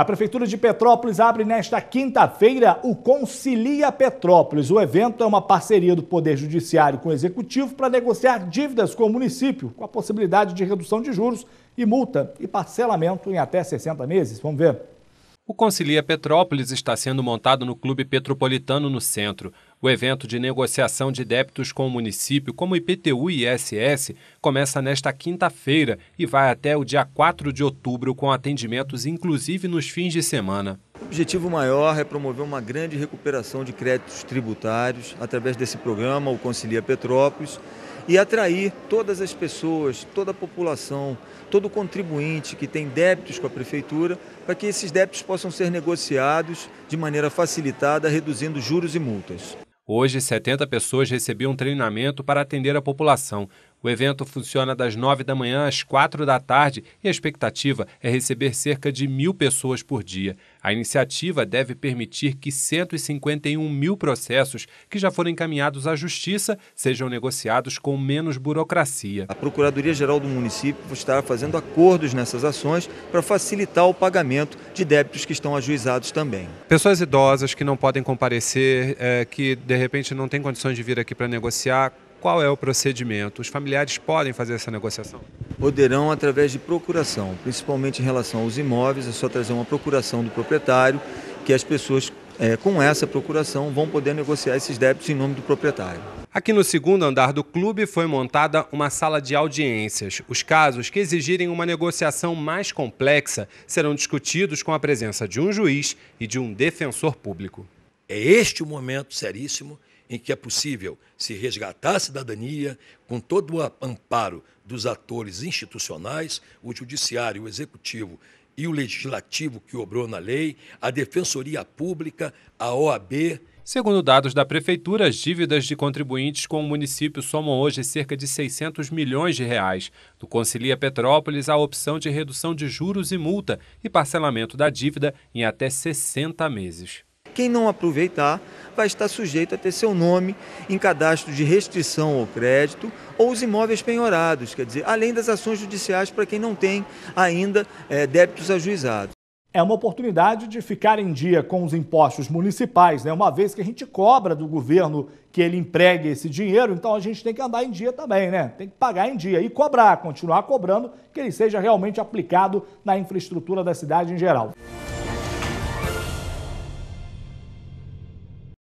A Prefeitura de Petrópolis abre nesta quinta-feira o Concilia Petrópolis. O evento é uma parceria do Poder Judiciário com o Executivo para negociar dívidas com o município, com a possibilidade de redução de juros e multa e parcelamento em até 60 meses. Vamos ver. O Concilia Petrópolis está sendo montado no Clube Petropolitano no centro. O evento de negociação de débitos com o município, como IPTU e ISS, começa nesta quinta-feira e vai até o dia 4 de outubro, com atendimentos inclusive nos fins de semana. O objetivo maior é promover uma grande recuperação de créditos tributários através desse programa, o Concilia Petrópolis, e atrair todas as pessoas, toda a população, todo contribuinte que tem débitos com a prefeitura, para que esses débitos possam ser negociados de maneira facilitada, reduzindo juros e multas. Hoje, 70 pessoas recebiam treinamento para atender a população. O evento funciona das 9 da manhã às 4 da tarde e a expectativa é receber cerca de mil pessoas por dia. A iniciativa deve permitir que 151 mil processos que já foram encaminhados à Justiça sejam negociados com menos burocracia. A Procuradoria-Geral do Município está fazendo acordos nessas ações para facilitar o pagamento de débitos que estão ajuizados também. Pessoas idosas que não podem comparecer, é, que de repente não têm condições de vir aqui para negociar, qual é o procedimento? Os familiares podem fazer essa negociação? poderão, através de procuração, principalmente em relação aos imóveis, é só trazer uma procuração do proprietário, que as pessoas, é, com essa procuração, vão poder negociar esses débitos em nome do proprietário. Aqui no segundo andar do clube foi montada uma sala de audiências. Os casos que exigirem uma negociação mais complexa serão discutidos com a presença de um juiz e de um defensor público. É este o momento seríssimo em que é possível se resgatar a cidadania com todo o amparo dos atores institucionais, o judiciário, o executivo e o legislativo que obrou na lei, a defensoria pública, a OAB. Segundo dados da prefeitura, as dívidas de contribuintes com o município somam hoje cerca de 600 milhões de reais. Do Concilia Petrópolis, a opção de redução de juros e multa e parcelamento da dívida em até 60 meses. Quem não aproveitar vai estar sujeito a ter seu nome em cadastro de restrição ao crédito ou os imóveis penhorados, quer dizer, além das ações judiciais para quem não tem ainda é, débitos ajuizados. É uma oportunidade de ficar em dia com os impostos municipais, né? Uma vez que a gente cobra do governo que ele empregue esse dinheiro, então a gente tem que andar em dia também, né? Tem que pagar em dia e cobrar, continuar cobrando que ele seja realmente aplicado na infraestrutura da cidade em geral.